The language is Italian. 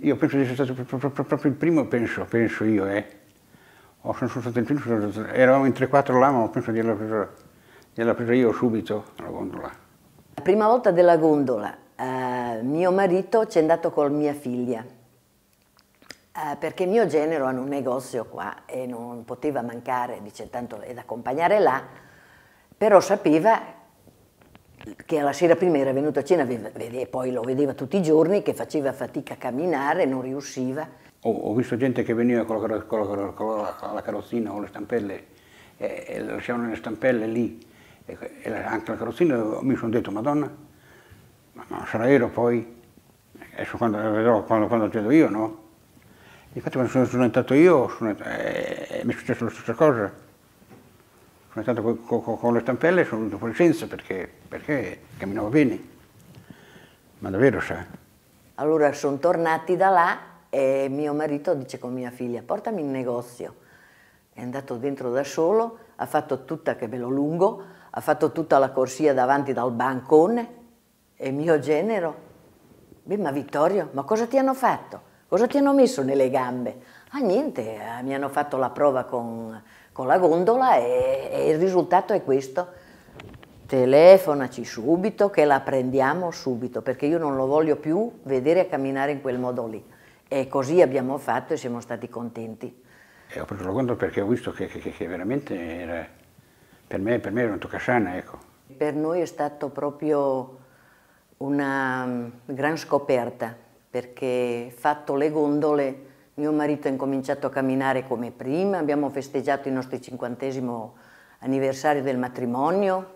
Io penso di essere stato proprio il primo, penso, penso io, eh. sono stato il primo, eravamo in 3-4 là, ma penso di averla presa, di averla presa io subito, la gondola. La prima volta della gondola, eh, mio marito ci è andato con mia figlia, eh, perché mio genero hanno un negozio qua e non poteva mancare, dice tanto, ed accompagnare là, però sapeva che la sera prima era venuto a cena e poi lo vedeva tutti i giorni, che faceva fatica a camminare, non riusciva. Oh, ho, visto gente che veniva con la, con la, con la, con la carrozzina o le stampelle e, e lasciavano le stampelle lì, e, e anche la carrozzina, mi sono detto, madonna, ma, ma sarà vero poi? Adesso quando vedrò, quando, quando accedo io, no? Infatti quando sono, sono entrato io, sono, eh, eh, mi è successa la stessa cosa sono stato con, con, con le stampelle e sono venuto fuori senza perché, perché camminavo bene, ma davvero sai? Allora sono tornati da là e mio marito dice con mia figlia portami in negozio. È andato dentro da solo, ha fatto tutta, che ve lo lungo, ha fatto tutta la corsia davanti dal bancone e mio genero, beh ma Vittorio, ma cosa ti hanno fatto? Cosa ti hanno messo nelle gambe? Ah niente, eh, mi hanno fatto la prova con con la gondola e, e il risultato è questo. Telefonaci subito che la prendiamo subito perché io non lo voglio più vedere camminare in quel modo lì. E così abbiamo fatto e siamo stati contenti. E ho preso la gondola perché ho visto che, che, che veramente era, per, me, per me era un toccasana, ecco. Per noi è stato proprio una mm, gran scoperta perché fatto le gondole mio marito ha incominciato a camminare come prima, abbiamo festeggiato il nostro cinquantesimo anniversario del matrimonio